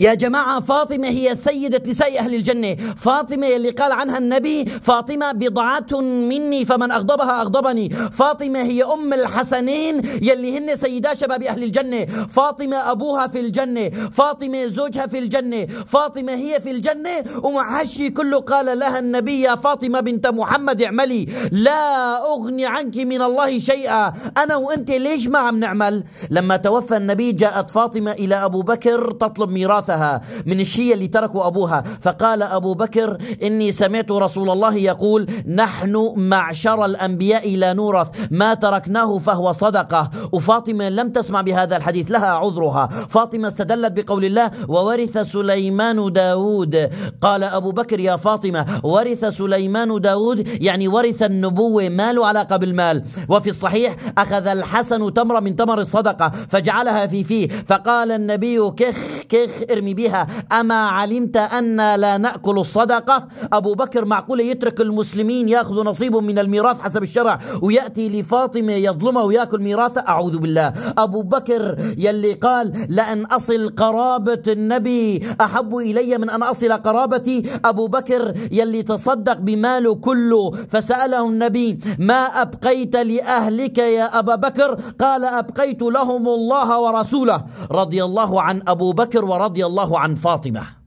يا جماعة فاطمة هي سيدة نساء أهل الجنة فاطمة اللي قال عنها النبي فاطمة بضعة مني فمن أغضبها أغضبني فاطمة هي أم الحسنين يلي هن سيدا شباب أهل الجنة فاطمة أبوها في الجنة فاطمة زوجها في الجنة فاطمة هي في الجنة ومع هالشي كله قال لها النبي يا فاطمة بنت محمد اعملي لا أغني عنك من الله شيئا أنا وأنت ليش ما عم نعمل لما توفى النبي جاءت فاطمة إلى أبو بكر تطلب ميراث ورثها من الشية اللي تركوا أبوها فقال أبو بكر إني سمعت رسول الله يقول نحن معشر الأنبياء لا نورث ما تركناه فهو صدقة وفاطمة لم تسمع بهذا الحديث لها عذرها فاطمة استدلت بقول الله وورث سليمان داود قال أبو بكر يا فاطمة ورث سليمان داود يعني ورث النبوة ما له علاقة بالمال وفي الصحيح أخذ الحسن تمرة من تمر الصدقة فجعلها في فيه فقال النبي كخ كيخ ارمي بيها أما علمت أن لا نأكل الصدقة أبو بكر معقول يترك المسلمين يأخذ نصيب من الميراث حسب الشرع ويأتي لفاطمة يظلمها ويأكل ميراثه أعوذ بالله أبو بكر يلي قال لأن أصل قرابة النبي أحب إلي من أن أصل قرابتي أبو بكر يلي تصدق بماله كله فسأله النبي ما أبقيت لأهلك يا أبا بكر قال أبقيت لهم الله ورسوله رضي الله عن أبو بكر ورضي الله عن فاطمه